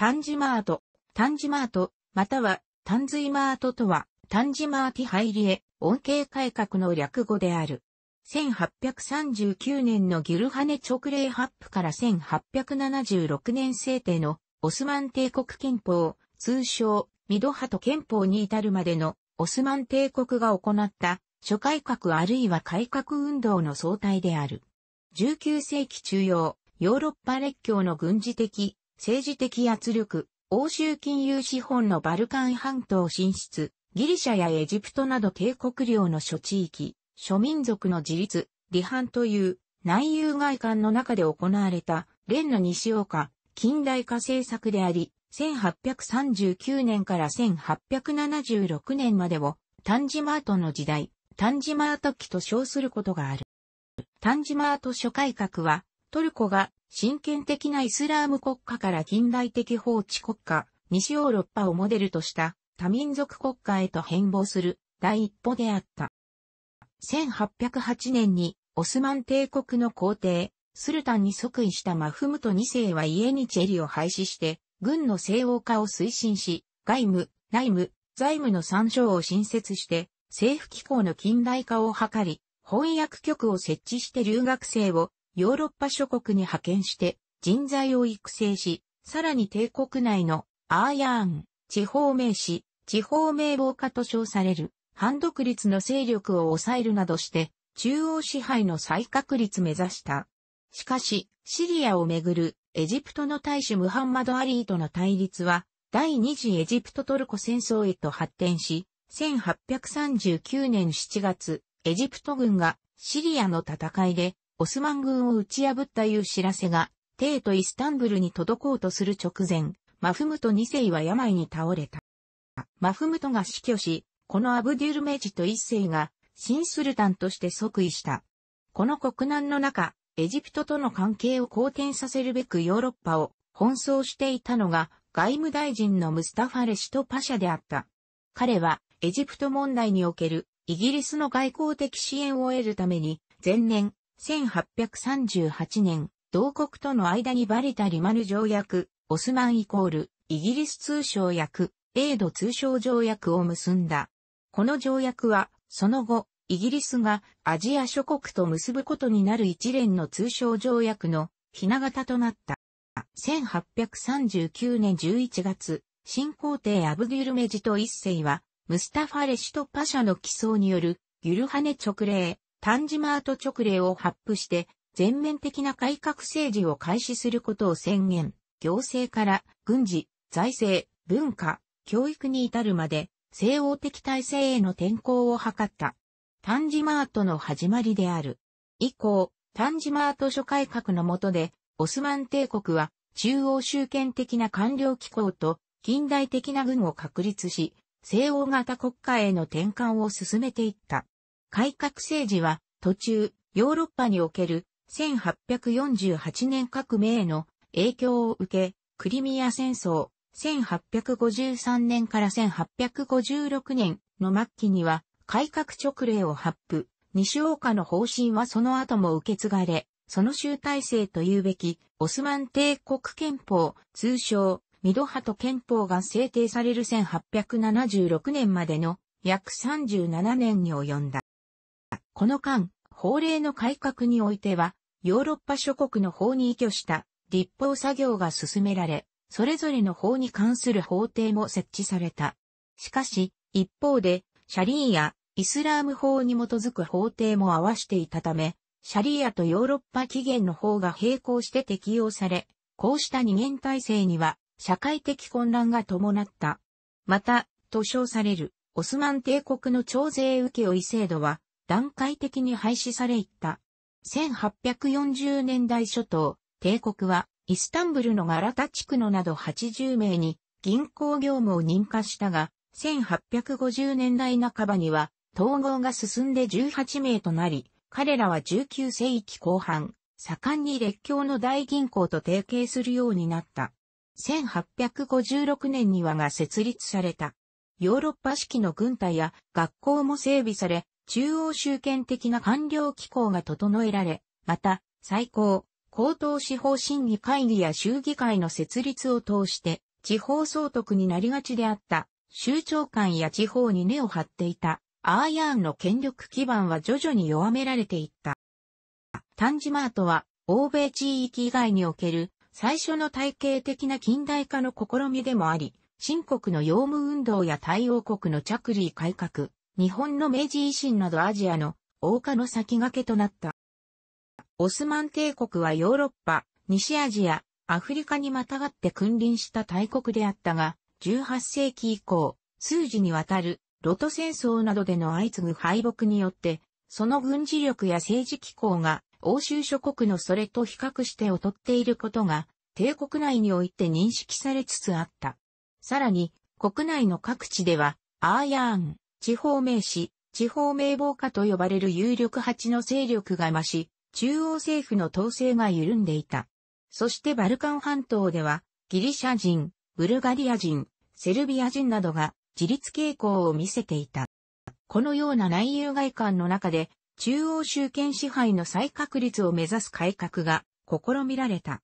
タンジマート、タンジマート、またはタンズイマートとは、タンジマーティハイリエ、恩恵改革の略語である。1839年のギルハネ直令発布から1876年制定のオスマン帝国憲法、通称ミドハト憲法に至るまでのオスマン帝国が行った諸改革あるいは改革運動の総体である。19世紀中央、ヨーロッパ列強の軍事的、政治的圧力、欧州金融資本のバルカン半島進出、ギリシャやエジプトなど帝国領の諸地域、諸民族の自立、離反という内遊外観の中で行われた、連の西岡、近代化政策であり、1839年から1876年までを、タンジマートの時代、タンジマート期と称することがある。タンジマート諸改革は、トルコが真剣的なイスラーム国家から近代的法治国家、西ヨーロッパをモデルとした多民族国家へと変貌する第一歩であった。1808年にオスマン帝国の皇帝、スルタンに即位したマフムト2世はイエニチェリを廃止して、軍の西欧化を推進し、外務、内務、財務の参照を新設して、政府機構の近代化を図り、翻訳局を設置して留学生をヨーロッパ諸国に派遣して人材を育成し、さらに帝国内のアーヤーン、地方名士、地方名簿家と称される、反独立の勢力を抑えるなどして、中央支配の再確立目指した。しかし、シリアをめぐるエジプトの大使ムハンマド・アリーとの対立は、第二次エジプトトルコ戦争へと発展し、1839年7月、エジプト軍がシリアの戦いでオスマン軍を打ち破ったいう知らせが、帝都イスタンブルに届こうとする直前、マフムト2世は病に倒れた。マフムトが死去し、このアブデュルメジと1世が、新スルタンとして即位した。この国難の中、エジプトとの関係を好転させるべくヨーロッパを奔走していたのが、外務大臣のムスタファレシトパシャであった。彼は、エジプト問題における、イギリスの外交的支援を得るために、前年、1838年、同国との間にバリタリマル条約、オスマンイコール、イギリス通商約、イド通商条約を結んだ。この条約は、その後、イギリスがアジア諸国と結ぶことになる一連の通商条約のひな形となった。1839年11月、新皇帝アブギュルメジと一世は、ムスタファレシュトパシャの起草による、ギュルハネ直令、ンジマート直令を発布して、全面的な改革政治を開始することを宣言、行政から軍事、財政、文化、教育に至るまで、西欧的体制への転向を図った。ンジマートの始まりである。以降、ンジマート諸改革の下で、オスマン帝国は中央集権的な官僚機構と近代的な軍を確立し、西欧型国家への転換を進めていった。改革政治は途中、ヨーロッパにおける1848年革命への影響を受け、クリミア戦争、1853年から1856年の末期には改革直令を発布、西岡の方針はその後も受け継がれ、その集大成というべき、オスマン帝国憲法、通称、ミドハト憲法が制定される1876年までの約37年に及んだ。この間、法令の改革においては、ヨーロッパ諸国の法に依拠した立法作業が進められ、それぞれの法に関する法廷も設置された。しかし、一方で、シャリーやイスラーム法に基づく法廷も合わしていたため、シャリーアとヨーロッパ起源の法が並行して適用され、こうした二元体制には社会的混乱が伴った。また、と称されるオスマン帝国の徴税請負制度は段階的に廃止されいった。1840年代初頭、帝国はイスタンブルのガラタ地区のなど80名に銀行業務を認可したが、1850年代半ばには統合が進んで18名となり、彼らは19世紀後半、盛んに列強の大銀行と提携するようになった。1856年にはが設立された。ヨーロッパ式の軍隊や学校も整備され、中央集権的な官僚機構が整えられ、また、最高、高等司法審議会議や衆議会の設立を通して、地方総督になりがちであった、州長官や地方に根を張っていた、アーヤーンの権力基盤は徐々に弱められていった。タンジマートは、欧米地域以外における、最初の体系的な近代化の試みでもあり、新国の用務運動や太陽国の着理改革、日本の明治維新などアジアの王家の先駆けとなった。オスマン帝国はヨーロッパ、西アジア、アフリカにまたがって君臨した大国であったが、18世紀以降、数字にわたるロト戦争などでの相次ぐ敗北によって、その軍事力や政治機構が欧州諸国のそれと比較して劣っていることが、帝国内において認識されつつあった。さらに、国内の各地では、アーヤーン、地方名士、地方名簿家と呼ばれる有力八の勢力が増し、中央政府の統制が緩んでいた。そしてバルカン半島では、ギリシャ人、ブルガリア人、セルビア人などが自立傾向を見せていた。このような内遊外観の中で、中央集権支配の再確立を目指す改革が試みられた。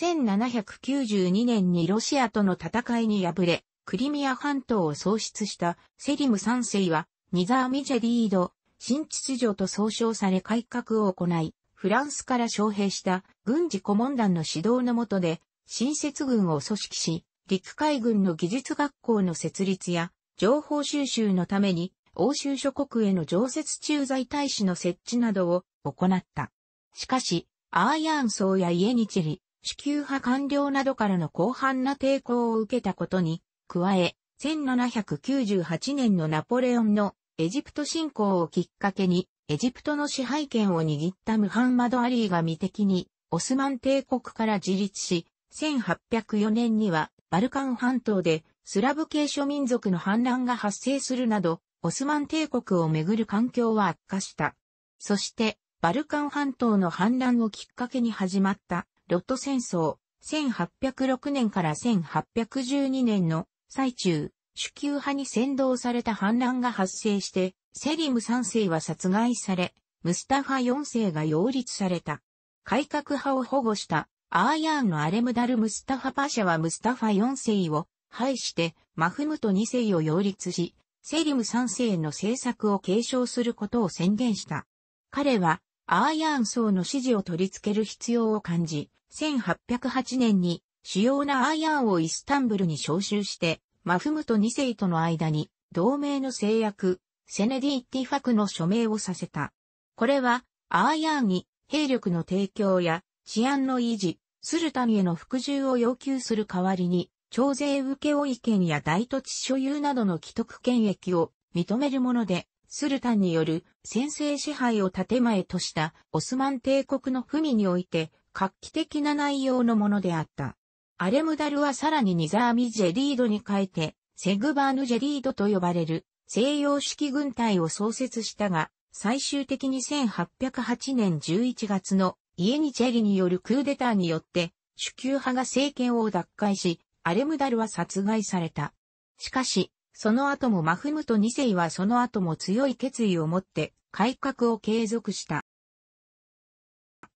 1792年にロシアとの戦いに敗れ、クリミア半島を創出したセリム3世は、ニザーミジェリード、新秩序と総称され改革を行い、フランスから招聘した軍事顧問団の指導の下で、新設軍を組織し、陸海軍の技術学校の設立や、情報収集のために、欧州諸国への常設駐在大使の設置などを行った。しかし、アーヤン層やイエニチリ、主級派官僚などからの広範な抵抗を受けたことに、加え、1798年のナポレオンのエジプト侵攻をきっかけに、エジプトの支配権を握ったムハンマド・アリーが未的に、オスマン帝国から自立し、1804年にはバルカン半島でスラブ系諸民族の反乱が発生するなど、オスマン帝国をめぐる環境は悪化した。そして、バルカン半島の反乱をきっかけに始まったロット戦争、1806年から1812年の最中、主級派に先導された反乱が発生して、セリム3世は殺害され、ムスタファ4世が擁立された。改革派を保護したアーヤーンのアレムダル・ムスタファパシャはムスタファ4世を廃して、マフムト2世を擁立し、セリム3世の政策を継承することを宣言した。彼は、アーヤーン層の支持を取り付ける必要を感じ、1808年に主要なアイアンをイスタンブルに招集して、マフムト2世との間に、同盟の制約、セネディ・ッティファクの署名をさせた。これは、アーヤーンに兵力の提供や治安の維持、スルタンへの服従を要求する代わりに、徴税受負権や大土地所有などの既得権益を認めるもので、スルタンによる先制支配を建前としたオスマン帝国の文において画期的な内容のものであった。アレムダルはさらにニザーミ・ジェリードに変えて、セグバーヌ・ジェリードと呼ばれる西洋式軍隊を創設したが、最終的に1808年11月のイエニチェリによるクーデターによって、主級派が政権を奪回し、アレムダルは殺害された。しかし、その後もマフムト2世はその後も強い決意を持って改革を継続した。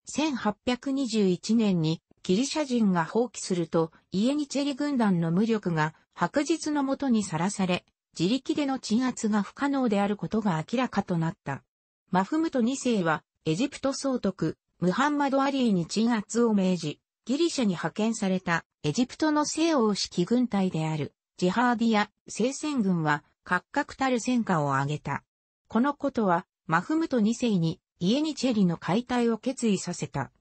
1821年にギリシャ人が放棄すると、イエニチェリ軍団の無力が白日のもとにさらされ、自力での鎮圧が不可能であることが明らかとなった。マフムト2世は、エジプト総督、ムハンマド・アリーに鎮圧を命じ、ギリシャに派遣されたエジプトの西欧式軍隊であるジハーディア聖戦軍は格格たる戦果を挙げた。このことはマフムト2世にイエニチェリの解体を決意させた。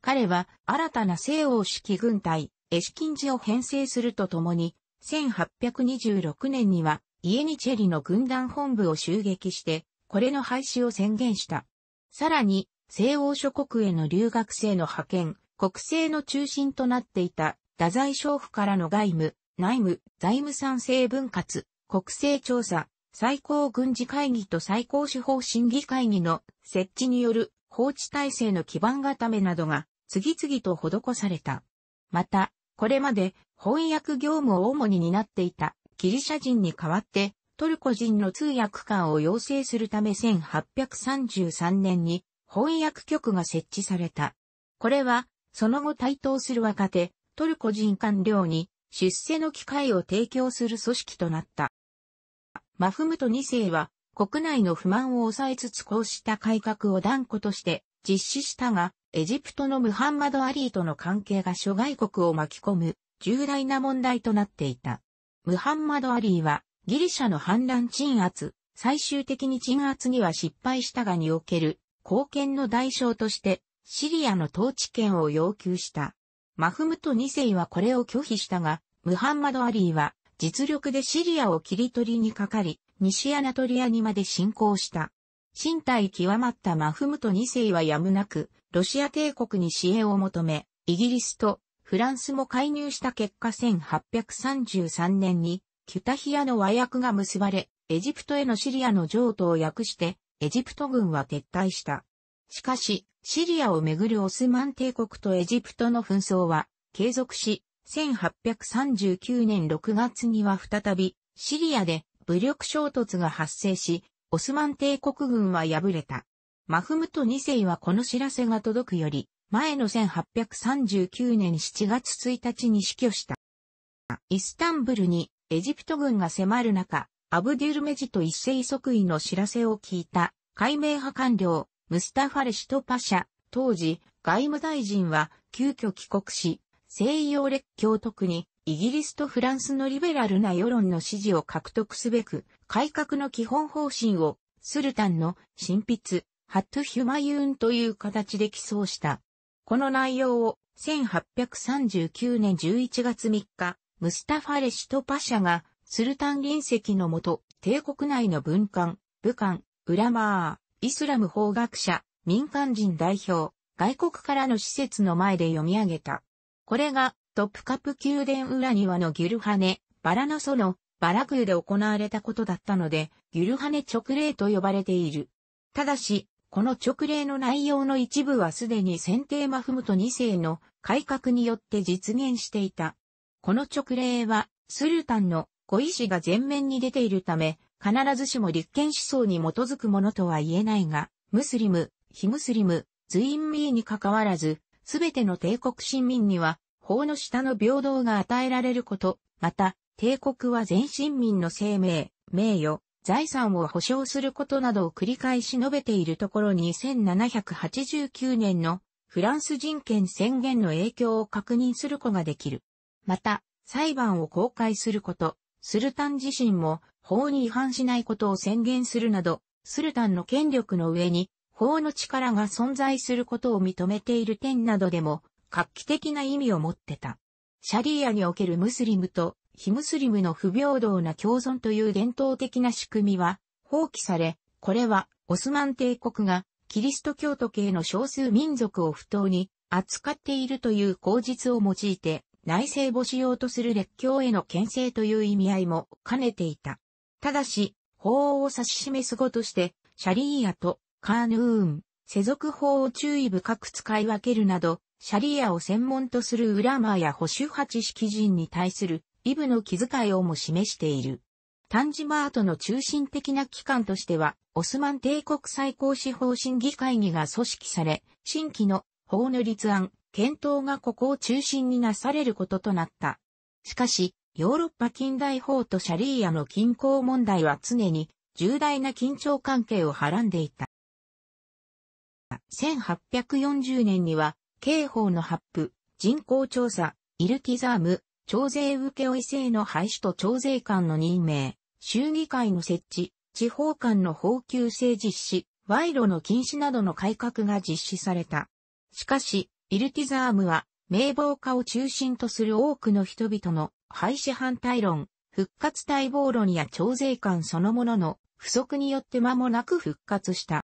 彼は新たな西欧式軍隊、エシキンジを編成するとともに、1826年にはイエニチェリの軍団本部を襲撃して、これの廃止を宣言した。さらに、西欧諸国への留学生の派遣、国政の中心となっていた、太宰省府からの外務、内務、財務賛成分割、国政調査、最高軍事会議と最高司法審議会議の設置による放置体制の基盤固めなどが次々と施された。また、これまで翻訳業務を主に担っていたギリシャ人に代わってトルコ人の通訳官を養成するため1833年に翻訳局が設置された。これは、その後台頭する若手、トルコ人官僚に出世の機会を提供する組織となった。マフムト2世は国内の不満を抑えつつこうした改革を断固として実施したが、エジプトのムハンマド・アリーとの関係が諸外国を巻き込む重大な問題となっていた。ムハンマド・アリーはギリシャの反乱鎮圧、最終的に鎮圧には失敗したがにおける貢献の代償としてシリアの統治権を要求した。マフムト2世はこれを拒否したが、ムハンマド・アリーは実力でシリアを切り取りにかかり、西アナトリアにまで侵攻した。身体極まったマフムト2世はやむなく、ロシア帝国に支援を求め、イギリスとフランスも介入した結果1833年に、キュタヒアの和訳が結ばれ、エジプトへのシリアの譲渡を訳して、エジプト軍は撤退した。しかし、シリアをめぐるオスマン帝国とエジプトの紛争は継続し、1839年6月には再び、シリアで武力衝突が発生し、オスマン帝国軍は敗れた。マフムト2世はこの知らせが届くより、前の1839年7月1日に死去した。イスタンブルにエジプト軍が迫る中、アブデュルメジと一世即位の知らせを聞いた、解明派官僚、ムスタファレシトパシャ、当時、外務大臣は急遽帰国し、西洋列強特にイギリスとフランスのリベラルな世論の支持を獲得すべく、改革の基本方針を、スルタンの、新筆、ハット・ヒュマユーンという形で起草した。この内容を、1839年11月3日、ムスタファレシトパシャが、スルタン隣席のもと、帝国内の文官、武官、ウラマー、イスラム法学者、民間人代表、外国からの施設の前で読み上げた。これがトプカプ宮殿裏庭のギルハネ、バラの園、バラ宮で行われたことだったので、ギルハネ直令と呼ばれている。ただし、この直令の内容の一部はすでに先定マフムト2世の改革によって実現していた。この直令は、スルタンのご意志が前面に出ているため、必ずしも立憲思想に基づくものとは言えないが、ムスリム、非ムスリム、ズインミーに関わらず、すべての帝国市民には法の下の平等が与えられること、また、帝国は全身民の生命、名誉、財産を保障することなどを繰り返し述べているところに1789年のフランス人権宣言の影響を確認することができる。また、裁判を公開すること、スルタン自身も法に違反しないことを宣言するなど、スルタンの権力の上に法の力が存在することを認めている点などでも、画期的な意味を持ってた。シャリーアにおけるムスリムと非ムスリムの不平等な共存という伝統的な仕組みは放棄され、これはオスマン帝国がキリスト教徒系の少数民族を不当に扱っているという口実を用いて内政母しようとする列強への牽制という意味合いも兼ねていた。ただし、法を指し示す語として、シャリーアとカーヌーン、世俗法を注意深く使い分けるなど、シャリアを専門とするウラマーや保守派知識人に対するイブの気遣いをも示している。タンジマートの中心的な機関としては、オスマン帝国最高司法審議会議が組織され、新規の法の立案、検討がここを中心になされることとなった。しかし、ヨーロッパ近代法とシャリーアの均衡問題は常に重大な緊張関係をはらんでいた。1840年には刑法の発布、人口調査、イルキザーム、徴税請負制の廃止と徴税官の任命、衆議会の設置、地方官の法給制実施、賄賂の禁止などの改革が実施された。しかし、イルティザームは、名簿家を中心とする多くの人々の廃止反対論、復活待望論や徴税官そのものの不足によって間もなく復活した。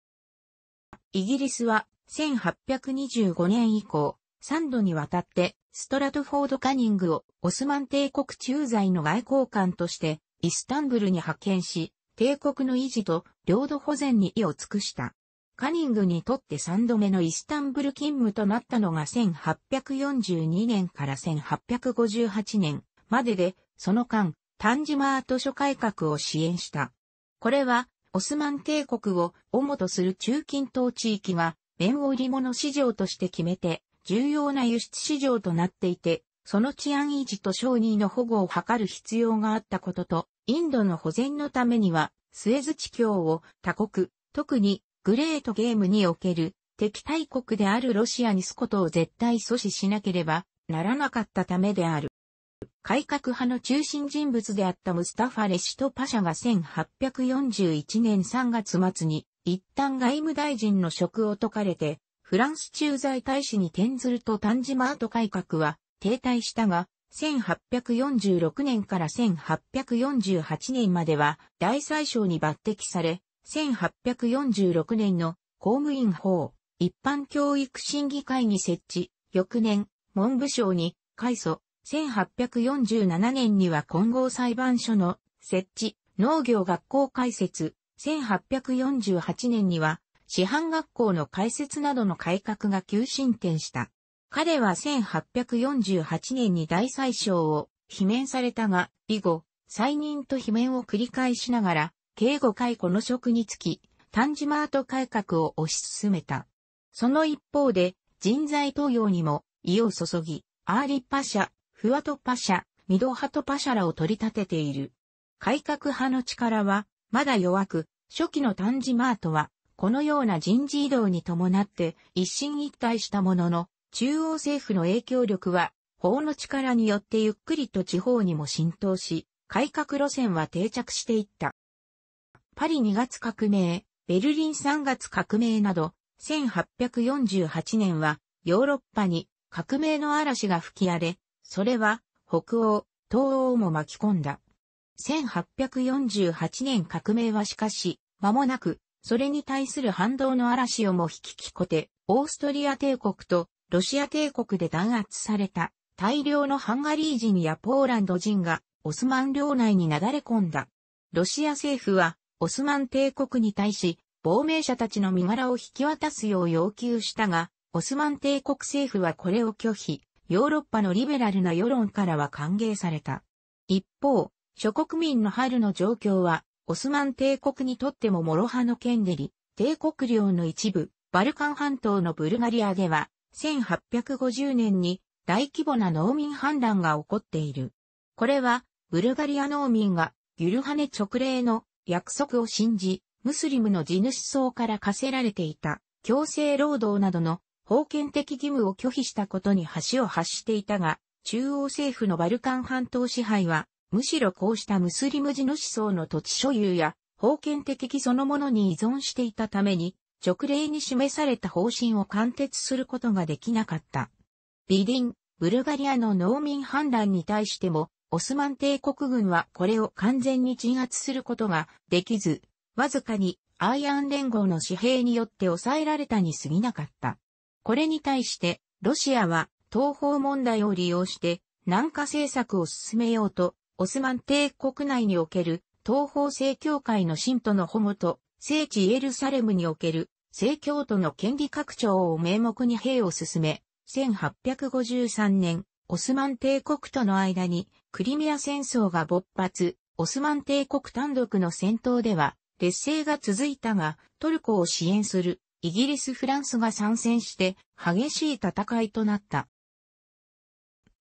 イギリスは1825年以降、3度にわたって、ストラトフォード・カニングをオスマン帝国駐在の外交官として、イスタンブルに派遣し、帝国の維持と領土保全に意を尽くした。カニングにとって3度目のイスタンブル勤務となったのが1842年から1858年までで、その間、タンジマー図書改革を支援した。これは、オスマン帝国を主とする中近東地域が綿織物市場として決めて、重要な輸出市場となっていて、その治安維持と商人の保護を図る必要があったことと、インドの保全のためには、スエズ地境を他国、特にグレートゲームにおける敵対国であるロシアにすことを絶対阻止しなければならなかったためである。改革派の中心人物であったムスタファ・レシト・パシャが1841年3月末に一旦外務大臣の職を解かれて、フランス駐在大使に転ずるとタンジマート改革は停滞したが、1846年から1848年までは大宰相に抜擢され、1846年の公務員法一般教育審議会に設置、翌年文部省に改祖、1847年には混合裁判所の設置、農業学校開設、1848年には、師範学校の開設などの改革が急進展した。彼は1848年に大宰相を罷免されたが、以後、再任と罷免を繰り返しながら、敬語解雇の職につき、丹島ト改革を推し進めた。その一方で、人材登用にも意を注ぎ、アーリッパ社、フワトパ社、ミドハトパシャらを取り立てている。改革派の力は、まだ弱く、初期の短時マートは、このような人事異動に伴って一進一退したものの、中央政府の影響力は、法の力によってゆっくりと地方にも浸透し、改革路線は定着していった。パリ2月革命、ベルリン3月革命など、1848年はヨーロッパに革命の嵐が吹き荒れ、それは北欧、東欧も巻き込んだ。1848年革命はしかし、間もなく、それに対する反動の嵐をも引き起こて、オーストリア帝国とロシア帝国で弾圧された大量のハンガリー人やポーランド人がオスマン領内に流れ込んだ。ロシア政府はオスマン帝国に対し亡命者たちの身柄を引き渡すよう要求したが、オスマン帝国政府はこれを拒否、ヨーロッパのリベラルな世論からは歓迎された。一方、諸国民の春の状況は、オスマン帝国にとっても諸派の権利り、帝国領の一部、バルカン半島のブルガリアでは、1850年に大規模な農民反乱が起こっている。これは、ブルガリア農民が、ギュルハネ直令の約束を信じ、ムスリムの地主層から課せられていた、強制労働などの封建的義務を拒否したことに橋を発していたが、中央政府のバルカン半島支配は、むしろこうしたムスリム地の思想の土地所有や、封建的そのものに依存していたために、直令に示された方針を貫徹することができなかった。ビディン、ブルガリアの農民反乱に対しても、オスマン帝国軍はこれを完全に鎮圧することができず、わずかにアイアン連合の紙幣によって抑えられたに過ぎなかった。これに対して、ロシアは東方問題を利用して、南下政策を進めようとオスマン帝国内における東方正教会の信徒の保護と、聖地エルサレムにおける正教徒の権利拡張を名目に兵を進め、1853年、オスマン帝国との間にクリミア戦争が勃発、オスマン帝国単独の戦闘では劣勢が続いたが、トルコを支援するイギリス・フランスが参戦して激しい戦いとなった。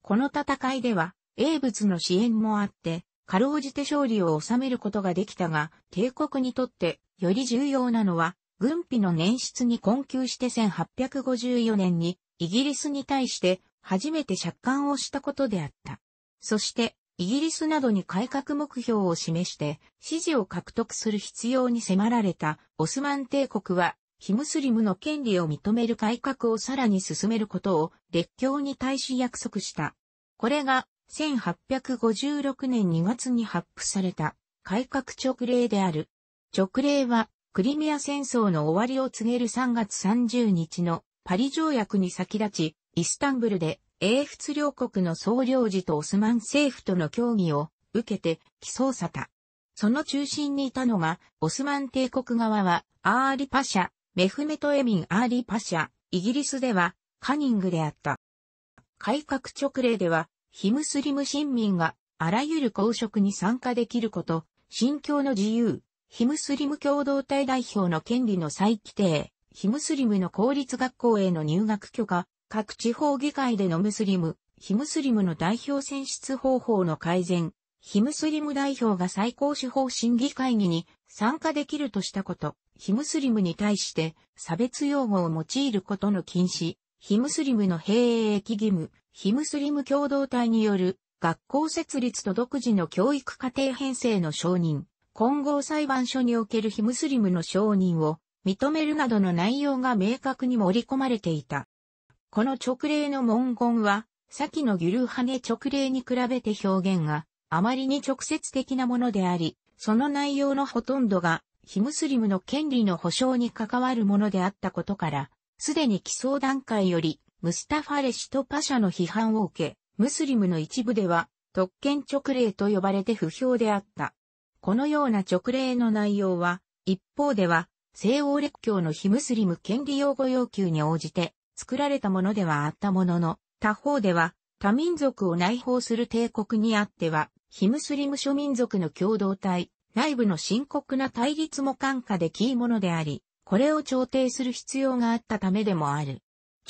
この戦いでは英仏の支援もあって、かろうじて勝利を収めることができたが、帝国にとってより重要なのは、軍費の捻出に困窮して1854年にイギリスに対して初めて借款をしたことであった。そして、イギリスなどに改革目標を示して支持を獲得する必要に迫られたオスマン帝国は、ヒムスリムの権利を認める改革をさらに進めることを列強に対し約束した。これが1856年2月に発布された改革勅令である。勅令は、クリミア戦争の終わりを告げる3月30日のパリ条約に先立ち、イスタンブルで英仏両国の総領事とオスマン政府との協議を受けて起草さた。その中心にいたのが、オスマン帝国側は、アーリパシャ、メフメトエミン・アーリパシャ、イギリスでは、カニングであった。改革勅令では、非ムスリム新民があらゆる公職に参加できること、信教の自由、非ムスリム共同体代表の権利の再規定、非ムスリムの公立学校への入学許可、各地方議会でのムスリム、非ムスリムの代表選出方法の改善、非ムスリム代表が最高司法審議会議に参加できるとしたこと、非ムスリムに対して差別用語を用いることの禁止、非ムスリムの兵役義務、非ムスリム共同体による学校設立と独自の教育課程編成の承認、混合裁判所における非ムスリムの承認を認めるなどの内容が明確に盛り込まれていた。この直令の文言は、先のギュルハネ直令に比べて表現があまりに直接的なものであり、その内容のほとんどが非ムスリムの権利の保障に関わるものであったことから、すでに基礎段階よりムスタファレシとパシャの批判を受け、ムスリムの一部では、特権直令と呼ばれて不評であった。このような直令の内容は、一方では、西欧列強の非ムスリム権利擁護要求に応じて作られたものではあったものの、他方では、多民族を内包する帝国にあっては、非ムスリム諸民族の共同体、内部の深刻な対立も感化できいものであり、これを調停する必要があったためでもある。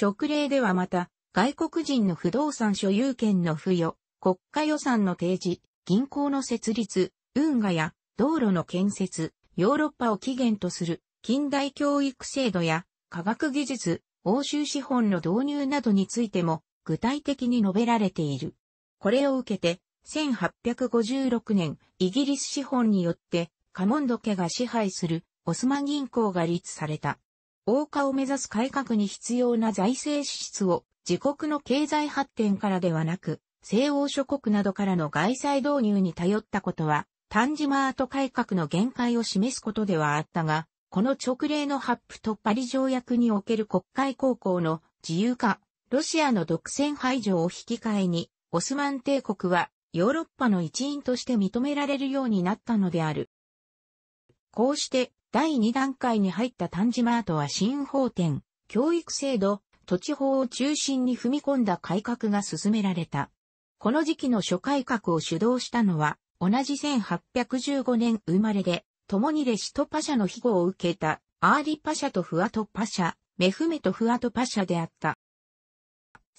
直令ではまた、外国人の不動産所有権の付与、国家予算の提示、銀行の設立、運河や道路の建設、ヨーロッパを起源とする近代教育制度や科学技術、欧州資本の導入などについても具体的に述べられている。これを受けて、1856年、イギリス資本によって、カモンド家が支配するオスマン銀行が立された。王家を目指す改革に必要な財政支出を自国の経済発展からではなく、西欧諸国などからの外債導入に頼ったことは、タンジマート改革の限界を示すことではあったが、この直例の発布とパリ条約における国会高校の自由化、ロシアの独占排除を引き換えに、オスマン帝国はヨーロッパの一員として認められるようになったのである。こうして第2段階に入ったマ島トは新法典、教育制度、土地法を中心に踏み込んだ改革が進められた。この時期の諸改革を主導したのは、同じ1815年生まれで、共にレシトパシャの庇護を受けた、アーリパシャとフアトパシャ、メフメとフアトパシャであった。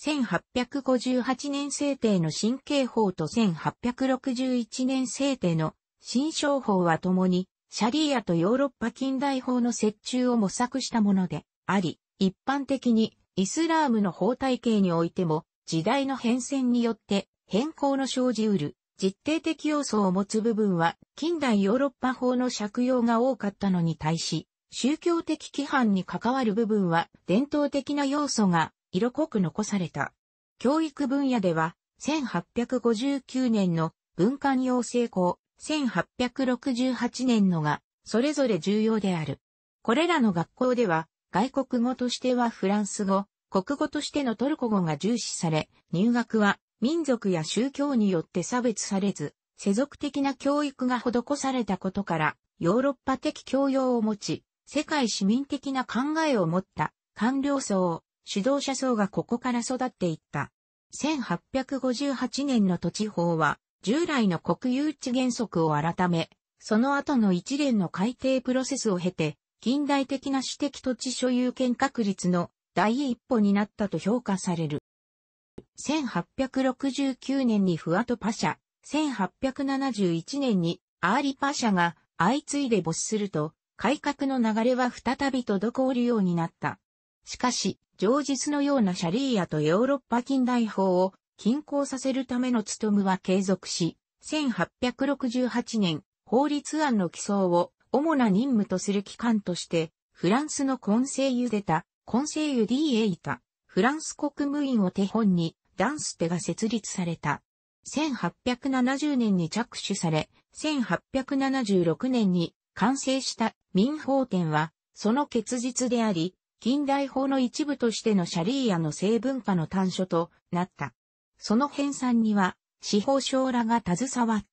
1858年制定の新刑法と1861年制定の新商法は共にシャリーアとヨーロッパ近代法の折衷を模索したものであり、一般的にイスラームの法体系においても、時代の変遷によって変更の生じうる実定的要素を持つ部分は近代ヨーロッパ法の借用が多かったのに対し、宗教的規範に関わる部分は伝統的な要素が色濃く残された。教育分野では1859年の文官養成校1868年のが、それぞれ重要である。これらの学校では、外国語としてはフランス語、国語としてのトルコ語が重視され、入学は民族や宗教によって差別されず、世俗的な教育が施されたことから、ヨーロッパ的教養を持ち、世界市民的な考えを持った官僚層、指導者層がここから育っていった。1858年の土地法は従来の国有地原則を改め、その後の一連の改定プロセスを経て、近代的な私的土地所有権確立の第一歩になったと評価される。1869年にフアトパシャ、1871年にアーリパシャが相次いで没すると、改革の流れは再び滞るようになった。しかし、上述のようなシャリーアとヨーロッパ近代法を均衡させるための務めは継続し、1868年、法律案の起草を主な任務とする機関として、フランスのコンセイユデタ、コンセイユディエイタ、フランス国務院を手本に、ダンステが設立された。1870年に着手され、1876年に完成した民法典は、その結実であり、近代法の一部としてのシャリーアの成文化の短所となった。その編纂には、司法省らが携わっ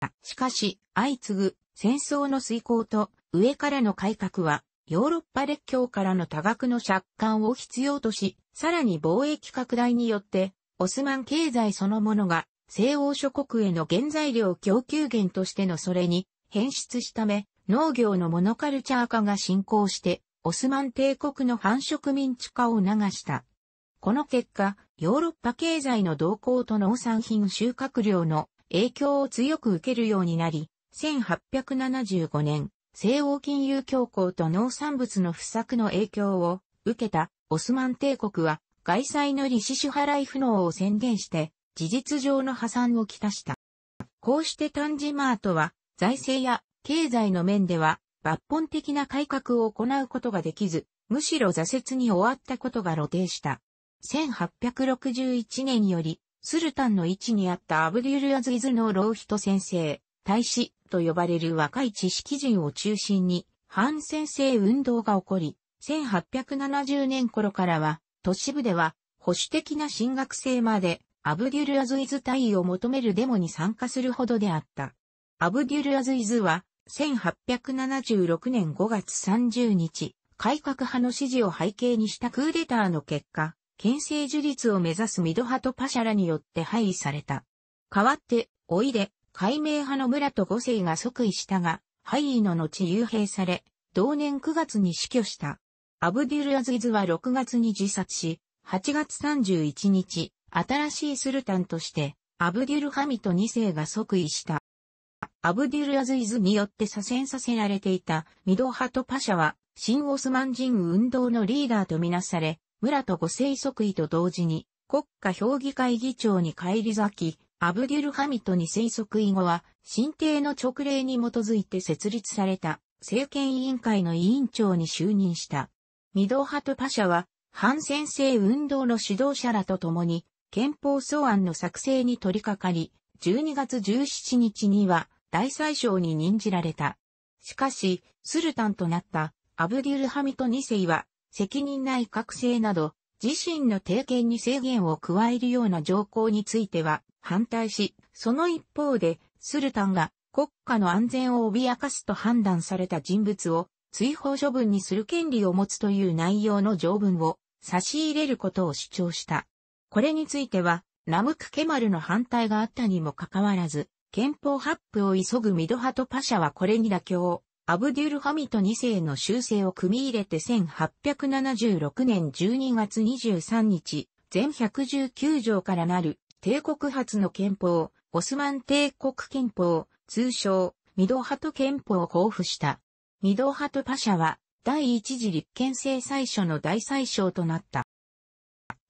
た。しかし、相次ぐ戦争の遂行と上からの改革は、ヨーロッパ列強からの多額の借款を必要とし、さらに貿易拡大によって、オスマン経済そのものが西欧諸国への原材料供給源としてのそれに変質したため、農業のモノカルチャー化が進行して、オスマン帝国の繁殖民地化を促した。この結果、ヨーロッパ経済の動向と農産品収穫量の影響を強く受けるようになり、1875年、西欧金融恐慌と農産物の不作の影響を受けたオスマン帝国は外債の利子支払い不能を宣言して事実上の破産をきたした。こうしてタンジマートは財政や経済の面では抜本的な改革を行うことができず、むしろ挫折に終わったことが露呈した。1861年より、スルタンの位置にあったアブデュルアズイズの老人先生、大使と呼ばれる若い知識人を中心に、反先生運動が起こり、1870年頃からは、都市部では、保守的な進学生まで、アブデュルアズイズ退位を求めるデモに参加するほどであった。アブデュルアズイズは、1876年5月30日、改革派の支持を背景にしたクーデターの結果、憲政樹立を目指すミドハとパシャラによって廃位された。代わって、おいで、解明派の村と五世が即位したが、廃位の後幽閉され、同年9月に死去した。アブディル・アズイズは6月に自殺し、8月31日、新しいスルタンとして、アブディル・ハミト2世が即位した。アブディル・アズイズによって左遷させられていたミドハトパシャは、新オスマン人運動のリーダーとみなされ、村とご生即位と同時に、国家評議会議長に返り咲き、アブデュルハミトに生息以後は、新帝の勅令に基づいて設立された、政権委員会の委員長に就任した。ミドハトパシャは、反戦政運動の指導者らと共に、憲法草案の作成に取り掛かり、12月17日には、大宰相に任じられた。しかし、スルタンとなったアブデュルハミト2世は責任内閣制など、自身の提権に制限を加えるような条項については反対し、その一方で、スルタンが国家の安全を脅かすと判断された人物を追放処分にする権利を持つという内容の条文を差し入れることを主張した。これについては、ナムク・ケマルの反対があったにもかかわらず、憲法発布を急ぐミドハト・パシャはこれに妥協。アブデュルハミト2世の修正を組み入れて1876年12月23日、全119条からなる帝国発の憲法、オスマン帝国憲法、通称、ミドハト憲法を交付した。ミドハトパシャは、第一次立憲制最初の大最小となった。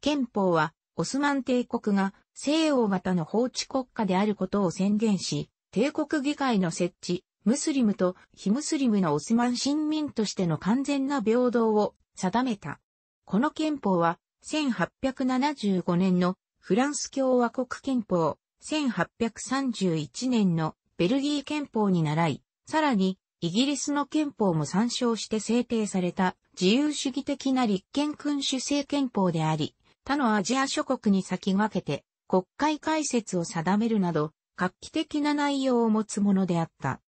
憲法は、オスマン帝国が西欧型の法治国家であることを宣言し、帝国議会の設置、ムスリムと非ムスリムのオスマン臣民としての完全な平等を定めた。この憲法は、1875年のフランス共和国憲法、1831年のベルギー憲法に習い、さらに、イギリスの憲法も参照して制定された自由主義的な立憲君主制憲法であり、他のアジア諸国に先駆けて国会開設を定めるなど、画期的な内容を持つものであった。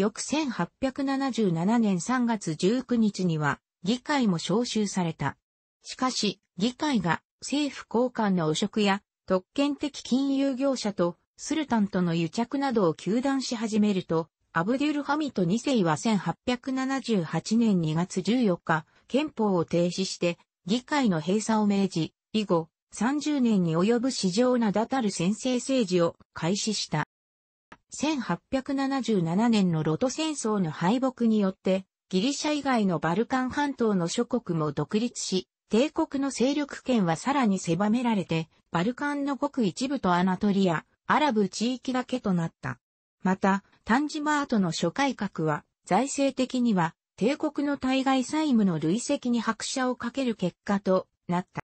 翌1877年3月19日には議会も招集された。しかし、議会が政府高官の汚職や特権的金融業者とスルタンとの癒着などを求断し始めると、アブデュルハミト2世は1878年2月14日、憲法を停止して議会の閉鎖を命じ、以後、30年に及ぶ史上名だたる先制政治を開始した。1877年のロト戦争の敗北によって、ギリシャ以外のバルカン半島の諸国も独立し、帝国の勢力圏はさらに狭められて、バルカンのごく一部とアナトリア、アラブ地域だけとなった。また、タンジマートの諸改革は、財政的には、帝国の対外債務の累積に拍車をかける結果となった。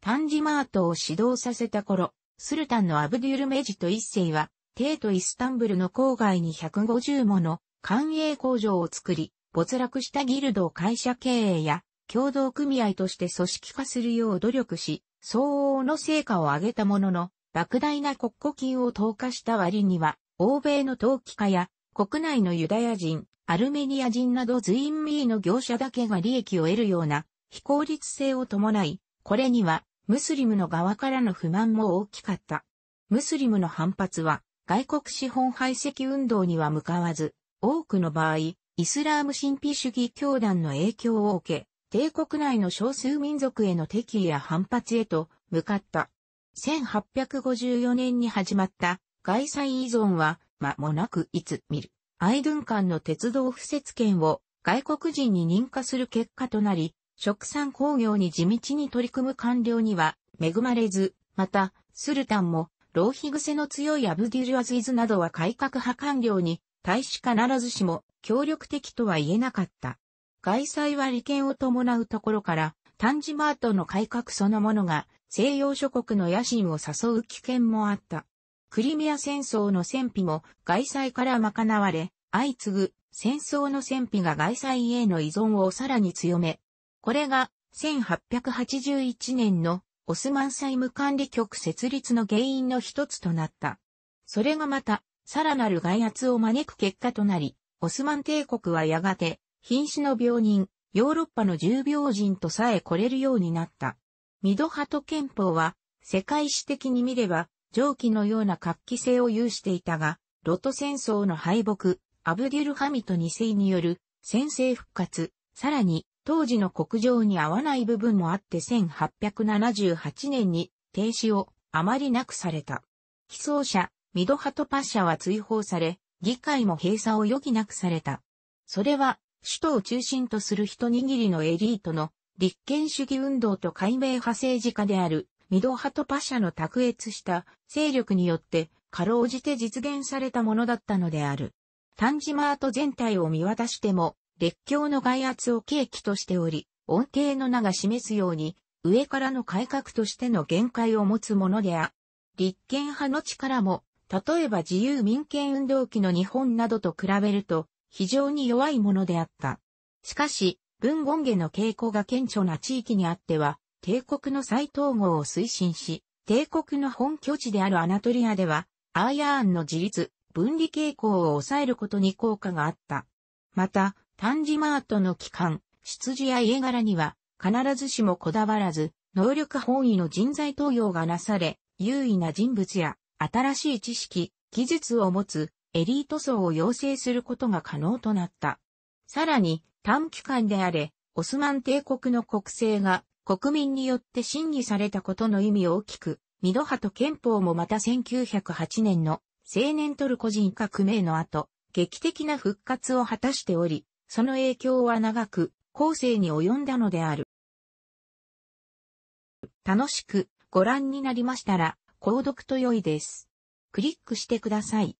タンジマートを指導させた頃、スルタンのアブデュルメジと一世は、帝都イスタンブルの郊外に150もの官営工場を作り、没落したギルドを会社経営や共同組合として組織化するよう努力し、相応の成果を上げたものの、莫大な国庫金を投下した割には、欧米の投機家や国内のユダヤ人、アルメニア人などズインミーの業者だけが利益を得るような非効率性を伴い、これにはムスリムの側からの不満も大きかった。ムスリムの反発は外国資本排斥運動には向かわず、多くの場合、イスラーム神秘主義教団の影響を受け、帝国内の少数民族への敵意や反発へと向かった。1854年に始まった外債依存は間もなくいつ見る。アイドゥン間の鉄道不設権を外国人に認可する結果となり、食産工業に地道に取り組む官僚には恵まれず、また、スルタンも浪費癖の強いアブディルアズイズなどは改革派官僚に、対し必ずしも協力的とは言えなかった。外債は利権を伴うところから、タンジマートの改革そのものが西洋諸国の野心を誘う危険もあった。クリミア戦争の戦費も外債から賄われ、相次ぐ戦争の戦費が外債への依存をさらに強め、これが1881年のオスマン債務管理局設立の原因の一つとなった。それがまた、さらなる外圧を招く結果となり、オスマン帝国はやがて、瀕死の病人、ヨーロッパの重病人とさえ来れるようになった。ミドハト憲法は、世界史的に見れば、上記のような活気性を有していたが、ロト戦争の敗北、アブデュルハミト2世による、先制復活、さらに、当時の国情に合わない部分もあって1878年に停止をあまりなくされた。起草者、ミドハトパッシャは追放され、議会も閉鎖を余儀なくされた。それは、首都を中心とする一握りのエリートの立憲主義運動と解明派政治家であるミドハトパッシャの卓越した勢力によってかろうじて実現されたものだったのである。タンジマート全体を見渡しても列強の外圧を契機としており、恩恵の名が示すように、上からの改革としての限界を持つものであ。立憲派の力も、例えば自由民権運動期の日本などと比べると、非常に弱いものであった。しかし、文言下の傾向が顕著な地域にあっては、帝国の再統合を推進し、帝国の本拠地であるアナトリアでは、アーヤーンの自立、分離傾向を抑えることに効果があった。また、ンジマートの期間、出自や家柄には、必ずしもこだわらず、能力本位の人材登用がなされ、優位な人物や、新しい知識、技術を持つ、エリート層を養成することが可能となった。さらに、短期間であれ、オスマン帝国の国政が国民によって審議されたことの意味を大きく、ミド派と憲法もまた1908年の青年トルコ人革命の後、劇的な復活を果たしており、その影響は長く、後世に及んだのである。楽しくご覧になりましたら、購読と良いです。クリックしてください。